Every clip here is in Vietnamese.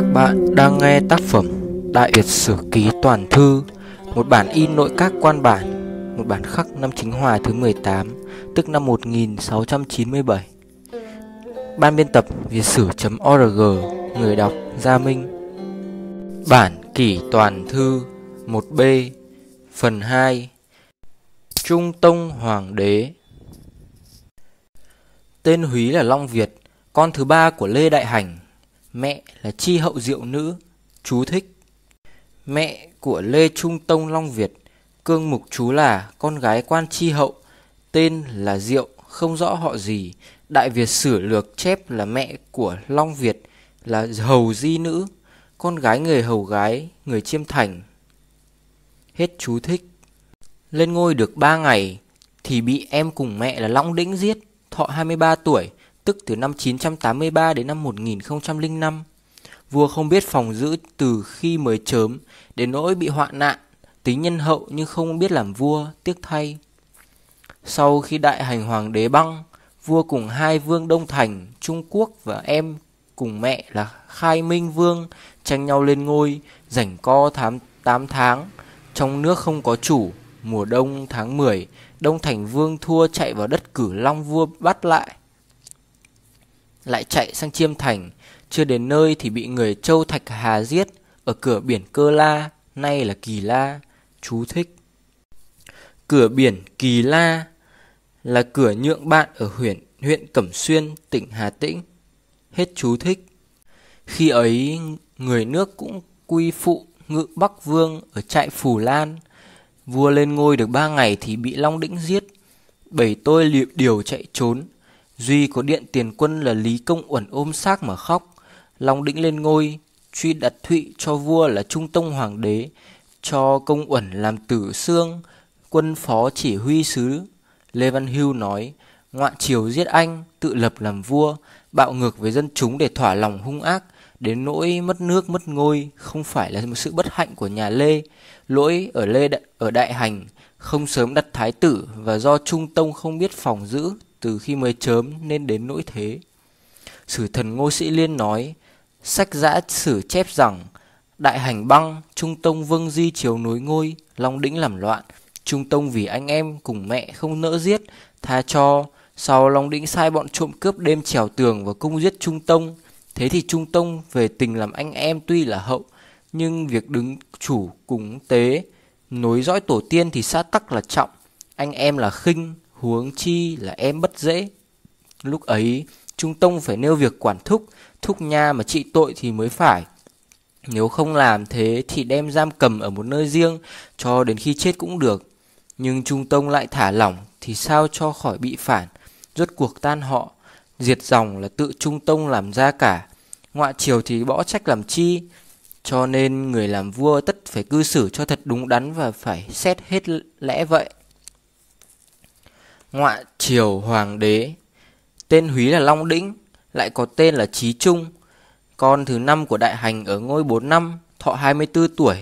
các bạn đang nghe tác phẩm Đại Việt Sử Ký Toàn Thư, một bản in nội các quan bản, một bản khắc năm Chính Hòa thứ 18, tức năm 1697. Ban biên tập việt sử.org, người đọc Gia Minh. Bản Kỷ Toàn Thư 1B, phần 2. Trung Tông Hoàng Đế. Tên Húy là Long Việt, con thứ ba của Lê Đại Hành Mẹ là chi hậu diệu nữ, chú thích. Mẹ của Lê Trung Tông Long Việt, cương mục chú là con gái quan chi hậu, tên là Diệu, không rõ họ gì. Đại Việt sửa lược chép là mẹ của Long Việt là hầu di nữ, con gái người hầu gái, người chiêm thành. Hết chú thích. Lên ngôi được ba ngày thì bị em cùng mẹ là Long Đĩnh giết, thọ 23 tuổi tức từ năm 983 đến năm 1005. Vua không biết phòng giữ từ khi mới chớm, đến nỗi bị hoạn nạn, tính nhân hậu nhưng không biết làm vua, tiếc thay. Sau khi đại hành hoàng đế băng, vua cùng hai vương Đông Thành, Trung Quốc và em cùng mẹ là Khai Minh Vương tranh nhau lên ngôi, rảnh co thám 8 tháng, trong nước không có chủ, mùa đông tháng 10, Đông Thành Vương thua chạy vào đất cử Long Vua bắt lại lại chạy sang Chiêm Thành, chưa đến nơi thì bị người Châu Thạch Hà giết ở cửa biển Cơ La, nay là Kỳ La. Chú thích. Cửa biển Kỳ La là cửa nhượng bạn ở huyện huyện Cẩm Xuyên, tỉnh Hà Tĩnh. Hết chú thích. Khi ấy, người nước cũng quy phụ ngự Bắc Vương ở trại Phù Lan. Vua lên ngôi được ba ngày thì bị Long Đĩnh giết. Bảy tôi liệu điều chạy trốn, Duy của điện tiền quân là Lý Công uẩn ôm xác mà khóc. lòng Đĩnh lên ngôi, truy đặt Thụy cho vua là Trung Tông Hoàng đế, cho Công uẩn làm tử xương, quân phó chỉ huy sứ. Lê Văn Hưu nói, ngoạn triều giết anh, tự lập làm vua, bạo ngược với dân chúng để thỏa lòng hung ác, đến nỗi mất nước mất ngôi không phải là một sự bất hạnh của nhà Lê, lỗi ở Lê đại, ở Đại Hành không sớm đặt thái tử và do Trung Tông không biết phòng giữ từ khi mới chớm nên đến nỗi thế. Sử thần Ngô Sĩ Liên nói, sách giã sử chép rằng, Đại hành băng, Trung Tông Vương Di chiếu nối ngôi, Long Đĩnh làm loạn. Trung Tông vì anh em cùng mẹ không nỡ giết, tha cho. Sau Long Đĩnh sai bọn trộm cướp đêm trèo tường và cung giết Trung Tông. Thế thì Trung Tông về tình làm anh em tuy là hậu, nhưng việc đứng chủ cúng tế, nối dõi tổ tiên thì xã tắc là trọng, anh em là khinh huống chi là em bất dễ. Lúc ấy, Trung Tông phải nêu việc quản thúc, thúc nha mà trị tội thì mới phải. Nếu không làm thế thì đem giam cầm ở một nơi riêng cho đến khi chết cũng được. Nhưng Trung Tông lại thả lỏng thì sao cho khỏi bị phản, rốt cuộc tan họ. Diệt dòng là tự Trung Tông làm ra cả, ngoại triều thì bỏ trách làm chi. Cho nên người làm vua tất phải cư xử cho thật đúng đắn và phải xét hết lẽ vậy. Ngoại triều hoàng đế Tên húy là Long Đĩnh Lại có tên là Trí Trung Con thứ năm của đại hành ở ngôi 4 năm Thọ 24 tuổi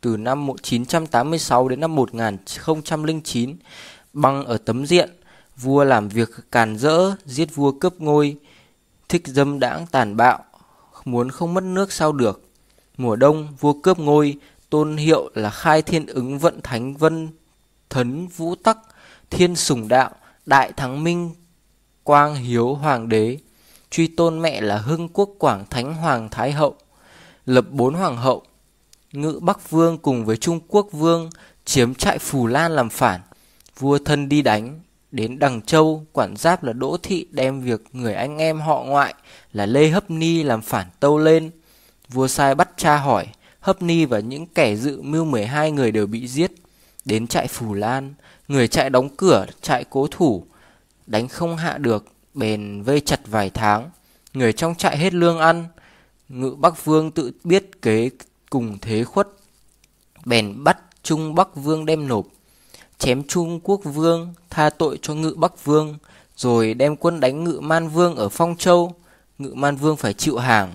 Từ năm 1986 đến năm 1009 Băng ở tấm diện Vua làm việc càn rỡ Giết vua cướp ngôi Thích dâm đãng tàn bạo Muốn không mất nước sao được Mùa đông vua cướp ngôi Tôn hiệu là khai thiên ứng vận thánh vân Thấn vũ tắc thiên sùng đạo, đại thắng minh, quang hiếu hoàng đế, truy tôn mẹ là hưng quốc quảng thánh hoàng thái hậu, lập bốn hoàng hậu, ngự bắc vương cùng với trung quốc vương chiếm trại phù lan làm phản, vua thân đi đánh, đến Đằng Châu, quản giáp là Đỗ Thị đem việc người anh em họ ngoại là Lê Hấp Ni làm phản tâu lên. Vua sai bắt tra hỏi, Hấp Ni và những kẻ dự mưu 12 người đều bị giết. Đến trại Phù Lan, Người chạy đóng cửa chạy cố thủ Đánh không hạ được Bền vây chặt vài tháng Người trong trại hết lương ăn Ngự Bắc Vương tự biết kế cùng thế khuất Bèn bắt Trung Bắc Vương đem nộp Chém Trung Quốc Vương Tha tội cho Ngự Bắc Vương Rồi đem quân đánh Ngự Man Vương ở Phong Châu Ngự Man Vương phải chịu hàng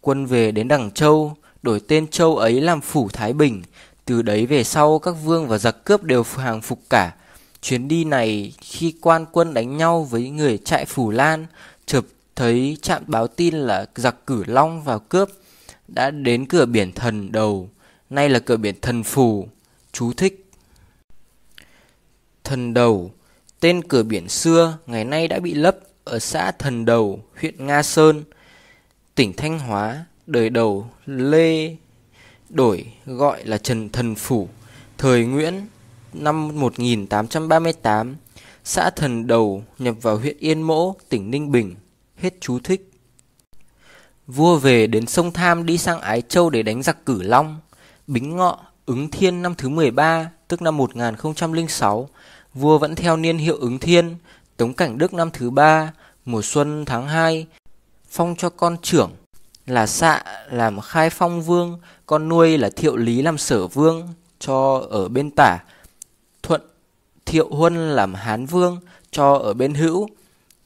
Quân về đến Đằng Châu Đổi tên Châu ấy làm Phủ Thái Bình từ đấy về sau các vương và giặc cướp đều hàng phục cả. Chuyến đi này khi quan quân đánh nhau với người trại Phủ Lan, chợt thấy chạm báo tin là giặc Cử Long vào cướp đã đến cửa biển thần đầu, nay là cửa biển thần phù. Chú thích. Thần đầu, tên cửa biển xưa ngày nay đã bị lấp ở xã Thần Đầu, huyện Nga Sơn, tỉnh Thanh Hóa, đời đầu Lê đổi gọi là Trần Thần Phủ, thời Nguyễn năm 1838, xã Thần Đầu nhập vào huyện Yên Mỗ, tỉnh Ninh Bình. Hết chú thích. Vua về đến sông Tham đi sang Ái Châu để đánh giặc Cử Long. Bính Ngọ, ứng thiên năm thứ 13, tức năm 1006, vua vẫn theo niên hiệu ứng thiên, Tống Cảnh Đức năm thứ 3, mùa xuân tháng 2, phong cho con trưởng là xạ làm khai phong vương con nuôi là thiệu lý làm sở vương cho ở bên tả thuận thiệu huân làm hán vương cho ở bên hữu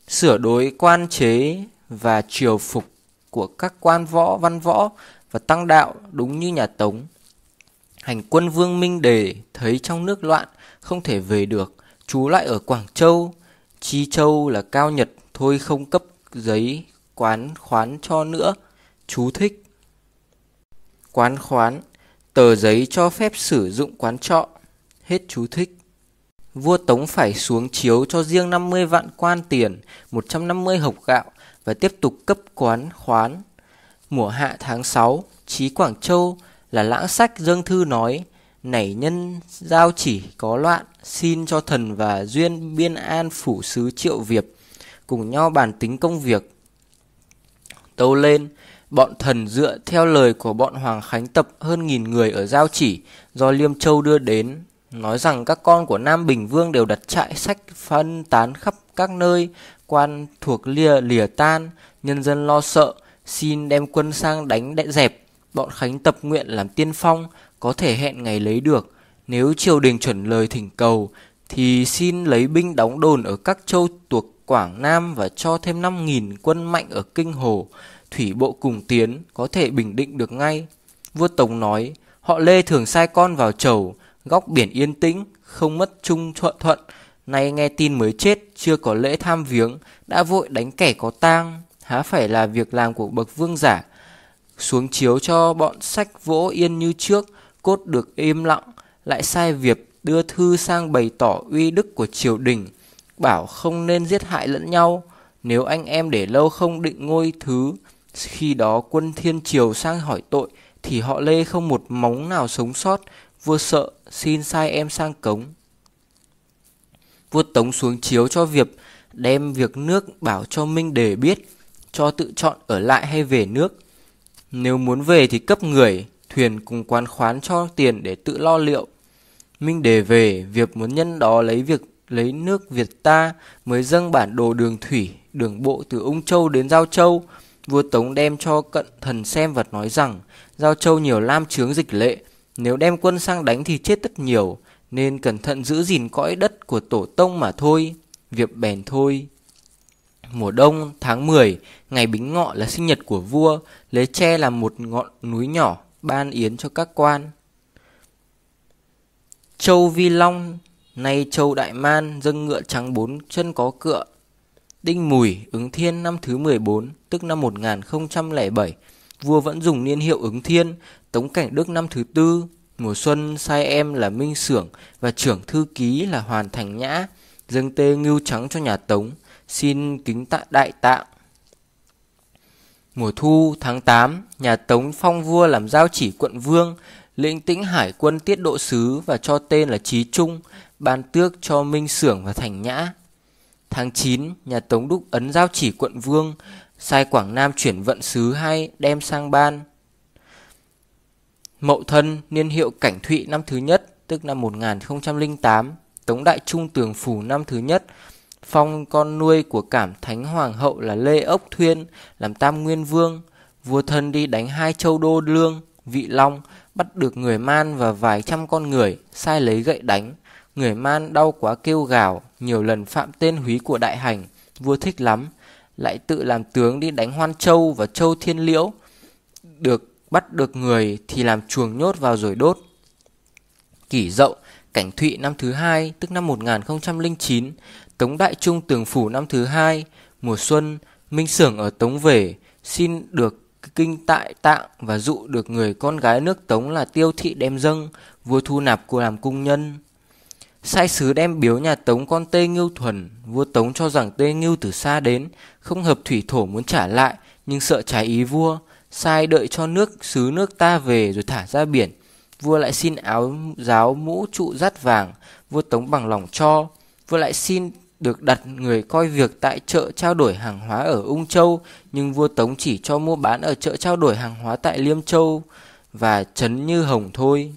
sửa đối quan chế và triều phục của các quan võ văn võ và tăng đạo đúng như nhà tống hành quân vương minh đề thấy trong nước loạn không thể về được chú lại ở quảng châu chi châu là cao nhật thôi không cấp giấy quán khoán cho nữa Chú thích Quán khoán Tờ giấy cho phép sử dụng quán trọ Hết chú thích Vua Tống phải xuống chiếu cho riêng 50 vạn quan tiền, 150 hộp gạo và tiếp tục cấp quán khoán. Mùa hạ tháng 6, Chí Quảng Châu là lãng sách dâng thư nói Nảy nhân giao chỉ có loạn, xin cho thần và duyên biên an phủ sứ triệu Việt cùng nhau bàn tính công việc. Tâu lên, bọn thần dựa theo lời của bọn Hoàng Khánh tập hơn nghìn người ở Giao Chỉ do Liêm Châu đưa đến, nói rằng các con của Nam Bình Vương đều đặt trại sách phân tán khắp các nơi, quan thuộc lìa lìa tan, nhân dân lo sợ, xin đem quân sang đánh đại dẹp. Bọn Khánh tập nguyện làm tiên phong, có thể hẹn ngày lấy được. Nếu triều đình chuẩn lời thỉnh cầu, thì xin lấy binh đóng đồn ở các châu thuộc Quảng Nam và cho thêm năm nghìn quân mạnh ở Kinh Hồ thủy bộ cùng tiến có thể bình định được ngay. Vua Tống nói, họ Lê thường sai con vào chầu, góc biển yên tĩnh, không mất chung thuận thuận, nay nghe tin mới chết, chưa có lễ tham viếng, đã vội đánh kẻ có tang, há phải là việc làm của bậc vương giả. Xuống chiếu cho bọn sách vỗ yên như trước, cốt được im lặng, lại sai việc đưa thư sang bày tỏ uy đức của triều đình, bảo không nên giết hại lẫn nhau, nếu anh em để lâu không định ngôi thứ khi đó quân Thiên Triều sang hỏi tội thì họ Lê không một móng nào sống sót, vua sợ xin sai em sang cống. Vua Tống xuống chiếu cho việc đem việc nước bảo cho Minh để biết, cho tự chọn ở lại hay về nước. Nếu muốn về thì cấp người, thuyền cùng quán khoán cho tiền để tự lo liệu. Minh để về, việc muốn nhân đó lấy việc lấy nước Việt ta mới dâng bản đồ đường thủy, đường bộ từ Ung Châu đến Giao Châu, Vua Tống đem cho cận thần xem và nói rằng Giao Châu nhiều lam chướng dịch lệ Nếu đem quân sang đánh thì chết tất nhiều Nên cẩn thận giữ gìn cõi đất của tổ tông mà thôi Việc bèn thôi Mùa đông tháng 10 Ngày Bính Ngọ là sinh nhật của vua Lấy tre là một ngọn núi nhỏ Ban yến cho các quan Châu Vi Long Nay Châu Đại Man dâng ngựa trắng bốn chân có cựa Đinh Mùi, ứng thiên năm thứ 14, tức năm 1007, vua vẫn dùng niên hiệu ứng thiên, Tống Cảnh Đức năm thứ tư, mùa xuân sai em là Minh Sưởng và trưởng thư ký là Hoàn Thành Nhã, dâng tê ngưu trắng cho nhà Tống, xin kính tạ đại tạng. Mùa thu tháng 8, nhà Tống phong vua làm giao chỉ quận vương, lĩnh tĩnh hải quân tiết độ sứ và cho tên là Chí Trung, ban tước cho Minh Sưởng và Thành Nhã. Tháng 9, nhà Tống Đúc ấn giao chỉ quận Vương, sai Quảng Nam chuyển vận sứ hay đem sang ban. Mậu thân niên hiệu Cảnh Thụy năm thứ nhất, tức năm 1008, Tống Đại Trung Tường Phủ năm thứ nhất, phong con nuôi của cảm thánh hoàng hậu là Lê Ốc Thuyên làm tam nguyên vương. Vua thân đi đánh hai châu đô lương, vị long, bắt được người man và vài trăm con người, sai lấy gậy đánh. Người man đau quá kêu gào, nhiều lần phạm tên húy của đại hành, vua thích lắm, lại tự làm tướng đi đánh Hoan Châu và Châu Thiên Liễu. Được bắt được người thì làm chuồng nhốt vào rồi đốt. Kỷ Dậu, Cảnh Thụy năm thứ hai, tức năm 1009, Tống Đại Trung Tường Phủ năm thứ hai, mùa xuân, Minh Sưởng ở Tống về, xin được kinh tại tạng và dụ được người con gái nước Tống là Tiêu Thị đem dâng, vua thu nạp cô làm cung nhân. Sai sứ đem biếu nhà Tống con Tê Ngưu Thuần, vua Tống cho rằng Tê Ngưu từ xa đến, không hợp thủy thổ muốn trả lại, nhưng sợ trái ý vua, sai đợi cho nước sứ nước ta về rồi thả ra biển. Vua lại xin áo giáo mũ trụ rát vàng, vua Tống bằng lòng cho. Vua lại xin được đặt người coi việc tại chợ trao đổi hàng hóa ở Ung Châu, nhưng vua Tống chỉ cho mua bán ở chợ trao đổi hàng hóa tại Liêm Châu và Trấn Như Hồng thôi.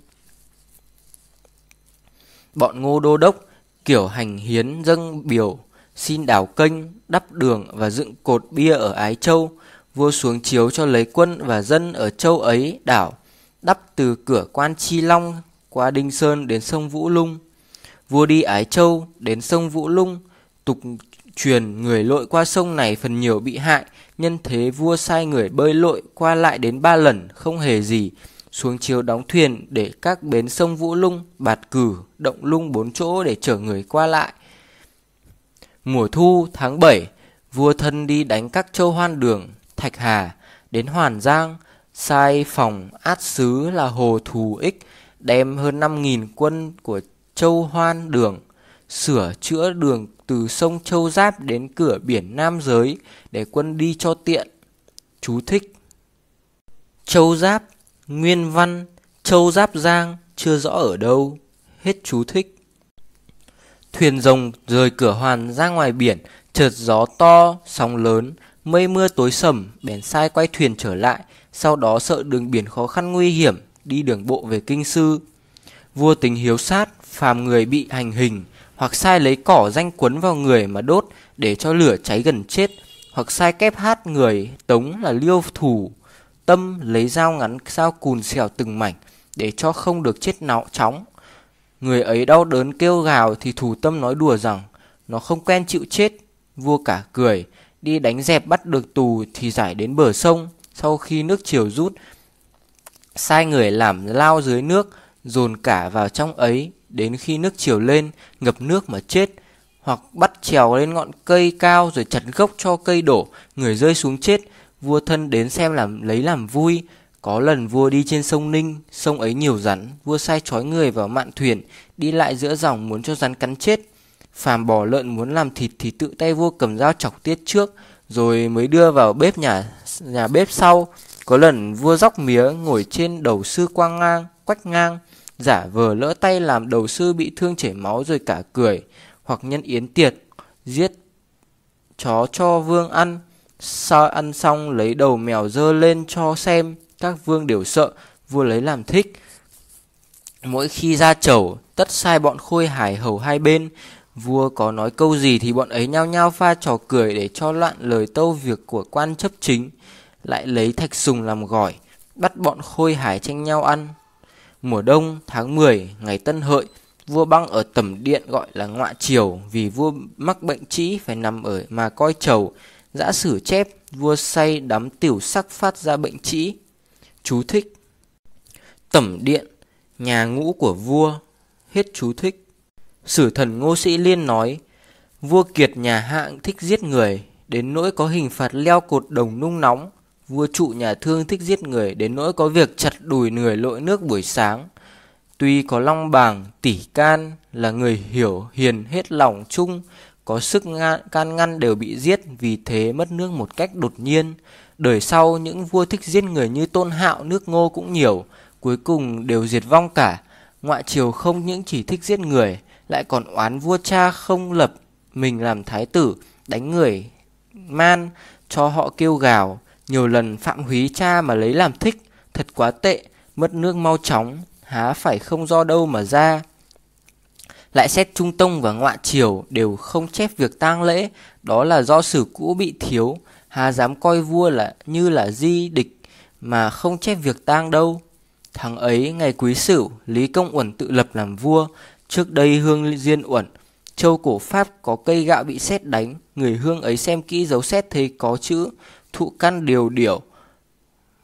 Bọn ngô đô đốc kiểu hành hiến dâng biểu xin đào kênh, đắp đường và dựng cột bia ở Ái Châu, vua xuống chiếu cho lấy quân và dân ở châu ấy đảo, đắp từ cửa quan Chi Long qua Đinh Sơn đến sông Vũ Lung. Vua đi Ái Châu đến sông Vũ Lung, tục truyền người lội qua sông này phần nhiều bị hại, nhân thế vua sai người bơi lội qua lại đến ba lần không hề gì, xuống chiều đóng thuyền để các bến sông Vũ Lung, Bạt Cử, Động Lung bốn chỗ để chở người qua lại. Mùa thu tháng 7, vua thân đi đánh các châu hoan đường, Thạch Hà, đến Hoàn Giang, sai phòng át xứ là Hồ Thù Ích, đem hơn 5.000 quân của châu hoan đường, sửa chữa đường từ sông Châu Giáp đến cửa biển Nam Giới để quân đi cho tiện. Chú thích Châu Giáp Nguyên văn Châu Giáp Giang chưa rõ ở đâu Hết chú thích Thuyền rồng rời cửa hoàn ra ngoài biển Chợt gió to, sóng lớn Mây mưa tối sầm Bèn sai quay thuyền trở lại Sau đó sợ đường biển khó khăn nguy hiểm Đi đường bộ về kinh sư Vua tính hiếu sát Phàm người bị hành hình Hoặc sai lấy cỏ danh quấn vào người mà đốt Để cho lửa cháy gần chết Hoặc sai kép hát người Tống là liêu thủ Tâm lấy dao ngắn dao cùn xẻo từng mảnh để cho không được chết nọ chóng. Người ấy đau đớn kêu gào thì thủ tâm nói đùa rằng nó không quen chịu chết. Vua cả cười, đi đánh dẹp bắt được tù thì giải đến bờ sông. Sau khi nước chiều rút, sai người làm lao dưới nước, dồn cả vào trong ấy. Đến khi nước chiều lên, ngập nước mà chết hoặc bắt trèo lên ngọn cây cao rồi chặt gốc cho cây đổ, người rơi xuống chết, vua thân đến xem làm lấy làm vui có lần vua đi trên sông ninh sông ấy nhiều rắn vua sai trói người vào mạn thuyền đi lại giữa dòng muốn cho rắn cắn chết phàm bò lợn muốn làm thịt thì tự tay vua cầm dao chọc tiết trước rồi mới đưa vào bếp nhà nhà bếp sau có lần vua dóc mía ngồi trên đầu sư quang ngang quách ngang giả vờ lỡ tay làm đầu sư bị thương chảy máu rồi cả cười hoặc nhân yến tiệc giết chó cho vương ăn Sao ăn xong lấy đầu mèo dơ lên cho xem, các vương đều sợ, vua lấy làm thích. Mỗi khi ra chầu, tất sai bọn khôi hải hầu hai bên, vua có nói câu gì thì bọn ấy nhao nhao pha trò cười để cho loạn lời tâu việc của quan chấp chính, lại lấy thạch sùng làm gỏi, bắt bọn khôi hải tranh nhau ăn. Mùa đông tháng 10 ngày Tân Hợi, vua băng ở tầm điện gọi là ngọa triều vì vua mắc bệnh trĩ phải nằm ở mà coi chầu Giã sử chép vua say đắm tiểu sắc phát ra bệnh trĩ Chú thích Tẩm điện Nhà ngũ của vua Hết chú thích Sử thần Ngô Sĩ Liên nói Vua Kiệt nhà hạng thích giết người Đến nỗi có hình phạt leo cột đồng nung nóng Vua trụ nhà thương thích giết người Đến nỗi có việc chặt đùi người lội nước buổi sáng Tuy có long bàng, tỷ can Là người hiểu hiền hết lòng chung có sức ngăn, can ngăn đều bị giết vì thế mất nước một cách đột nhiên đời sau những vua thích giết người như tôn hạo nước ngô cũng nhiều cuối cùng đều diệt vong cả ngoại triều không những chỉ thích giết người lại còn oán vua cha không lập mình làm thái tử đánh người man cho họ kêu gào nhiều lần phạm húy cha mà lấy làm thích thật quá tệ mất nước mau chóng há phải không do đâu mà ra lại xét trung tông và ngoại triều đều không chép việc tang lễ đó là do sử cũ bị thiếu hà dám coi vua là như là di địch mà không chép việc tang đâu thằng ấy ngày quý sửu lý công uẩn tự lập làm vua trước đây hương diên uẩn châu cổ pháp có cây gạo bị xét đánh người hương ấy xem kỹ dấu xét thấy có chữ thụ căn điều điểu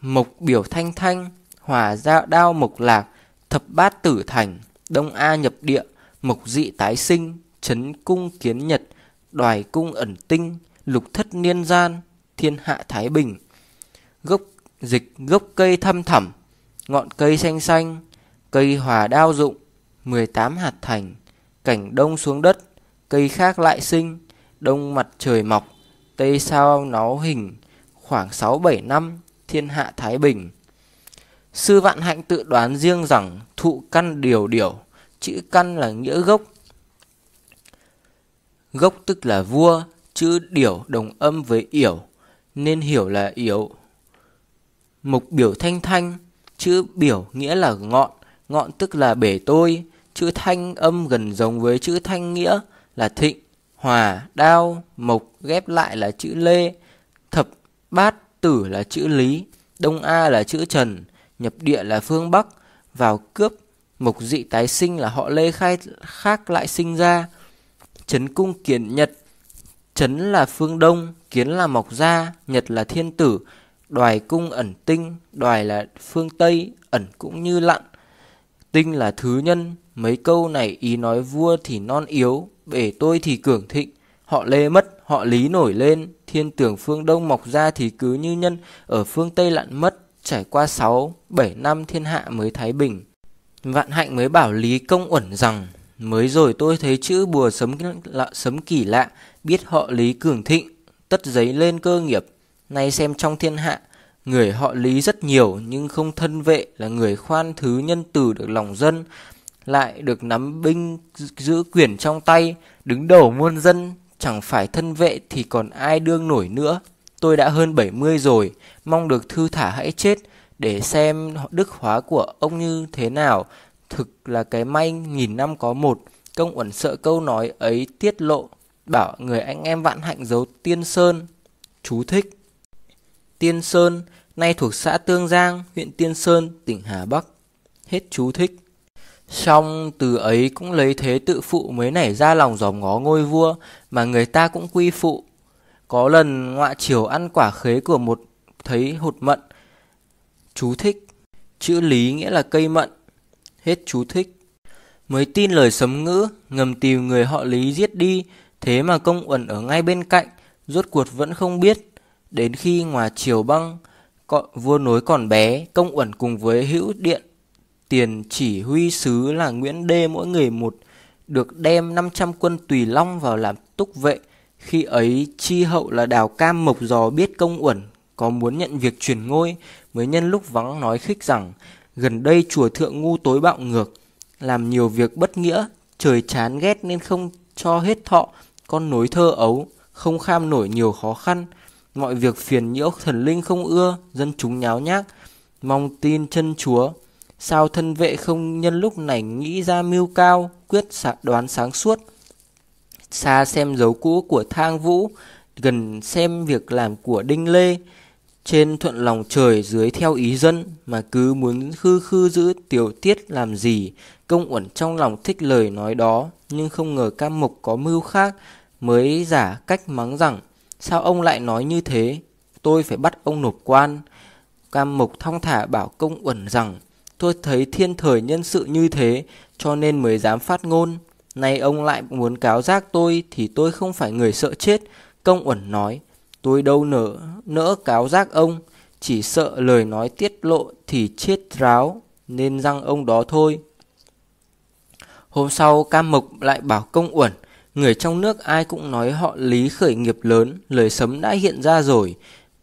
mộc biểu thanh thanh hòa ra đao mộc lạc thập bát tử thành đông a nhập địa mộc dị tái sinh, chấn cung kiến nhật, đoài cung ẩn tinh, lục thất niên gian, thiên hạ thái bình. Gốc dịch gốc cây thâm thẳm, ngọn cây xanh xanh, cây hòa đao dụng, 18 hạt thành, cảnh đông xuống đất, cây khác lại sinh, đông mặt trời mọc, tây sao nó hình, khoảng 6-7 năm, thiên hạ thái bình. Sư Vạn Hạnh tự đoán riêng rằng thụ căn điều điều Chữ căn là nghĩa gốc. Gốc tức là vua, chữ điểu đồng âm với yểu, nên hiểu là yểu. Mục biểu thanh thanh, chữ biểu nghĩa là ngọn, ngọn tức là bể tôi, chữ thanh âm gần giống với chữ thanh nghĩa là thịnh, hòa, đao, mộc ghép lại là chữ lê, thập, bát, tử là chữ lý, đông a là chữ trần, nhập địa là phương bắc, vào cướp mộc dị tái sinh là họ lê khai khác lại sinh ra. chấn cung kiến nhật. chấn là phương đông, kiến là mộc gia, nhật là thiên tử. Đoài cung ẩn tinh, đoài là phương Tây, ẩn cũng như lặn Tinh là thứ nhân, mấy câu này ý nói vua thì non yếu, bể tôi thì cường thịnh. Họ lê mất, họ lý nổi lên, thiên tưởng phương đông mọc ra thì cứ như nhân, ở phương Tây lặn mất, trải qua sáu bảy năm thiên hạ mới thái bình. Vạn hạnh mới bảo Lý Công Uẩn rằng Mới rồi tôi thấy chữ bùa sấm, lạ, sấm kỳ lạ Biết họ Lý Cường Thịnh Tất giấy lên cơ nghiệp Nay xem trong thiên hạ Người họ Lý rất nhiều Nhưng không thân vệ là người khoan thứ nhân từ được lòng dân Lại được nắm binh giữ quyền trong tay Đứng đầu muôn dân Chẳng phải thân vệ thì còn ai đương nổi nữa Tôi đã hơn 70 rồi Mong được thư thả hãy chết để xem đức hóa của ông như thế nào. Thực là cái may nghìn năm có một, công uẩn sợ câu nói ấy tiết lộ, bảo người anh em vạn hạnh giấu Tiên Sơn. Chú thích Tiên Sơn, nay thuộc xã Tương Giang, huyện Tiên Sơn, tỉnh Hà Bắc. Hết chú thích. Song từ ấy cũng lấy thế tự phụ mới nảy ra lòng dòm ngó ngôi vua mà người ta cũng quy phụ. Có lần ngoại triều ăn quả khế của một thấy hụt mận, Chú thích Chữ lý nghĩa là cây mận Hết chú thích Mới tin lời sấm ngữ Ngầm tìm người họ lý giết đi Thế mà công uẩn ở ngay bên cạnh Rốt cuộc vẫn không biết Đến khi ngoài chiều băng cọ, Vua nối còn bé Công uẩn cùng với hữu điện Tiền chỉ huy sứ là Nguyễn Đê mỗi người một Được đem 500 quân Tùy Long vào làm túc vệ Khi ấy chi hậu là đào cam mộc giò biết công uẩn có muốn nhận việc chuyển ngôi mới nhân lúc vắng nói khích rằng gần đây chùa thượng ngu tối bạo ngược làm nhiều việc bất nghĩa trời chán ghét nên không cho hết thọ con nối thơ ấu không kham nổi nhiều khó khăn mọi việc phiền nhiễu thần linh không ưa dân chúng nháo nhác mong tin chân chúa sao thân vệ không nhân lúc này nghĩ ra mưu cao quyết đoán sáng suốt xa xem dấu cũ của thang vũ gần xem việc làm của đinh lê trên thuận lòng trời dưới theo ý dân mà cứ muốn khư khư giữ tiểu tiết làm gì công uẩn trong lòng thích lời nói đó nhưng không ngờ cam mục có mưu khác mới giả cách mắng rằng sao ông lại nói như thế tôi phải bắt ông nộp quan cam mục thong thả bảo công uẩn rằng tôi thấy thiên thời nhân sự như thế cho nên mới dám phát ngôn nay ông lại muốn cáo giác tôi thì tôi không phải người sợ chết công uẩn nói Tôi đâu nỡ, nỡ cáo giác ông, chỉ sợ lời nói tiết lộ thì chết ráo, nên răng ông đó thôi. Hôm sau Cam Mộc lại bảo công uẩn, người trong nước ai cũng nói họ lý khởi nghiệp lớn, lời sấm đã hiện ra rồi.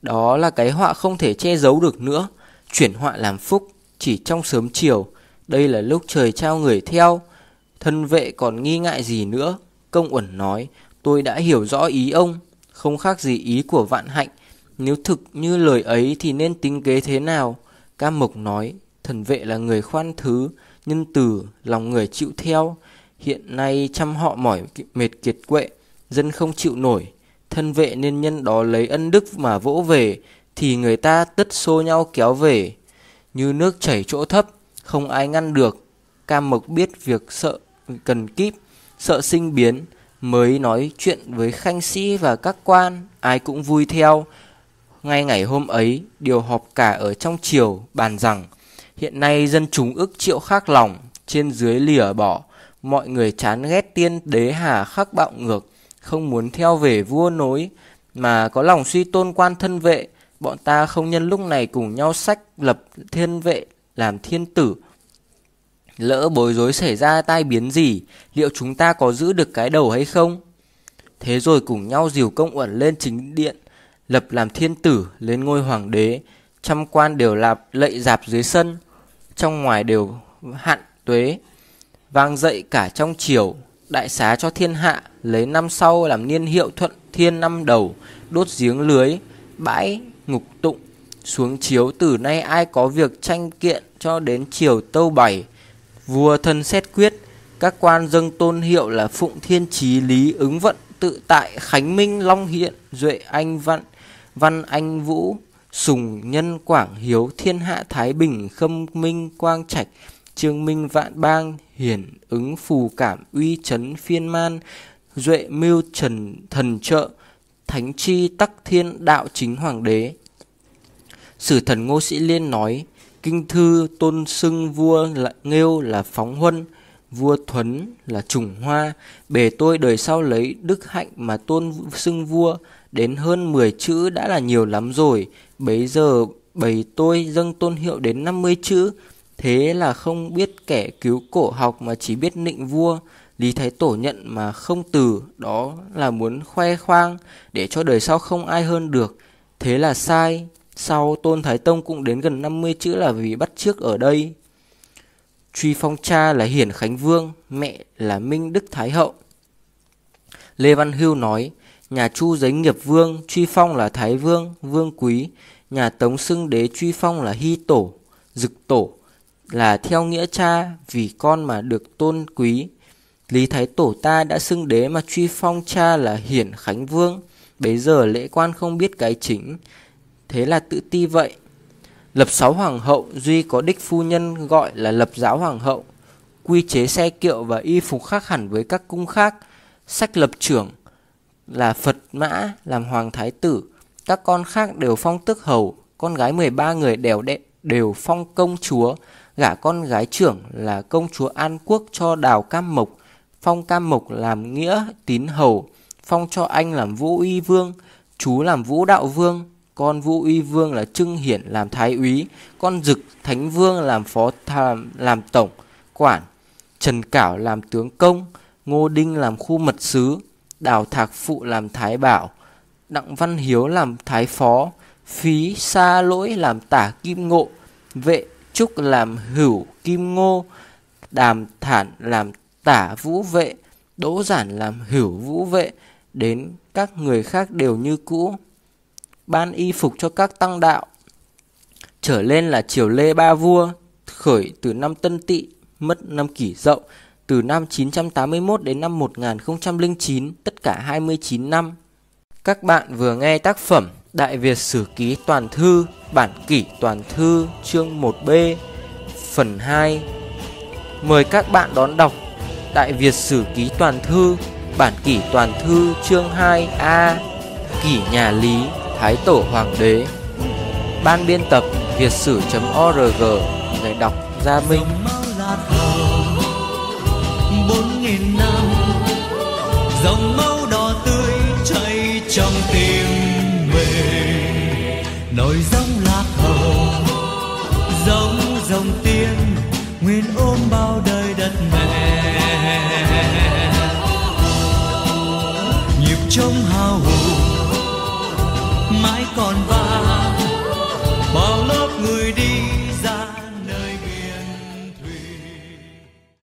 Đó là cái họa không thể che giấu được nữa, chuyển họa làm phúc, chỉ trong sớm chiều, đây là lúc trời trao người theo. Thân vệ còn nghi ngại gì nữa, công uẩn nói, tôi đã hiểu rõ ý ông, không khác gì ý của vạn hạnh. Nếu thực như lời ấy thì nên tính kế thế nào? Ca Mộc nói, thần vệ là người khoan thứ, nhân từ, lòng người chịu theo. Hiện nay trăm họ mỏi mệt kiệt quệ, dân không chịu nổi. Thân vệ nên nhân đó lấy ân đức mà vỗ về, thì người ta tất xô nhau kéo về. Như nước chảy chỗ thấp, không ai ngăn được. Ca Mộc biết việc sợ cần kíp, sợ sinh biến, mới nói chuyện với khanh sĩ và các quan, ai cũng vui theo. Ngay ngày hôm ấy, điều họp cả ở trong triều bàn rằng hiện nay dân chúng ức triệu khác lòng, trên dưới lìa bỏ, mọi người chán ghét tiên đế hà khắc bạo ngược, không muốn theo về vua nối, mà có lòng suy tôn quan thân vệ, bọn ta không nhân lúc này cùng nhau sách lập thiên vệ làm thiên tử, Lỡ bối rối xảy ra tai biến gì, liệu chúng ta có giữ được cái đầu hay không? Thế rồi cùng nhau dìu công uẩn lên chính điện, lập làm thiên tử lên ngôi hoàng đế, trăm quan đều lạp lạy dạp dưới sân, trong ngoài đều hạn tuế, vang dậy cả trong triều, đại xá cho thiên hạ, lấy năm sau làm niên hiệu thuận thiên năm đầu, đốt giếng lưới, bãi ngục tụng, xuống chiếu từ nay ai có việc tranh kiện cho đến chiều tâu bảy Vua thân xét quyết, các quan dâng tôn hiệu là Phụng Thiên Chí Lý Ứng Vận Tự Tại Khánh Minh Long Hiện Duệ Anh Văn Văn Anh Vũ Sùng Nhân Quảng Hiếu Thiên Hạ Thái Bình Khâm Minh Quang Trạch Trương Minh Vạn Bang Hiển Ứng Phù Cảm Uy Trấn Phiên Man Duệ Mưu Trần Thần Trợ Thánh Chi Tắc Thiên Đạo Chính Hoàng Đế Sử thần Ngô Sĩ Liên nói kinh thư tôn xưng vua là nghêu là phóng huân vua thuấn là trùng hoa bề tôi đời sau lấy đức hạnh mà tôn xưng vua đến hơn 10 chữ đã là nhiều lắm rồi bấy giờ bầy tôi dâng tôn hiệu đến 50 chữ thế là không biết kẻ cứu cổ học mà chỉ biết nịnh vua Lý Thái Tổ nhận mà không từ, đó là muốn khoe khoang để cho đời sau không ai hơn được. Thế là sai, sau Tôn Thái Tông cũng đến gần 50 chữ là vì bắt trước ở đây. Truy phong cha là Hiển Khánh Vương, mẹ là Minh Đức Thái Hậu. Lê Văn Hưu nói, nhà Chu giấy nghiệp vương, truy phong là Thái Vương, Vương Quý, nhà Tống xưng đế truy phong là Hy Tổ, Dực Tổ, là theo nghĩa cha vì con mà được tôn quý. Lý Thái Tổ ta đã xưng đế mà truy phong cha là Hiển Khánh Vương, bấy giờ lễ quan không biết cái chính, thế là tự ti vậy. Lập sáu hoàng hậu duy có đích phu nhân gọi là lập giáo hoàng hậu. Quy chế xe kiệu và y phục khác hẳn với các cung khác. Sách lập trưởng là Phật Mã làm hoàng thái tử. Các con khác đều phong tước hầu. Con gái 13 người đều đệ, đều phong công chúa. Gả con gái trưởng là công chúa An Quốc cho đào Cam Mộc. Phong Cam Mộc làm nghĩa tín hầu. Phong cho anh làm vũ y vương. Chú làm vũ đạo vương con vũ uy vương là trưng hiển làm thái úy con dực thánh vương làm phó tham làm tổng quản trần cảo làm tướng công ngô đinh làm khu mật sứ đào thạc phụ làm thái bảo đặng văn hiếu làm thái phó phí xa lỗi làm tả kim ngộ vệ trúc làm hửu kim ngô đàm thản làm tả vũ vệ đỗ giản làm hửu vũ vệ đến các người khác đều như cũ ban y phục cho các tăng đạo. Trở lên là triều Lê Ba Vua, khởi từ năm Tân Tỵ, mất năm Kỷ Dậu, từ năm 981 đến năm 1009, tất cả 29 năm. Các bạn vừa nghe tác phẩm Đại Việt Sử Ký Toàn Thư, Bản Kỷ Toàn Thư, chương 1B, phần 2. Mời các bạn đón đọc Đại Việt Sử Ký Toàn Thư, Bản Kỷ Toàn Thư, chương 2A, Kỷ Nhà Lý, Thái Tổ Hoàng Đế Ban biên tập việt sử.org Người đọc Gia Minh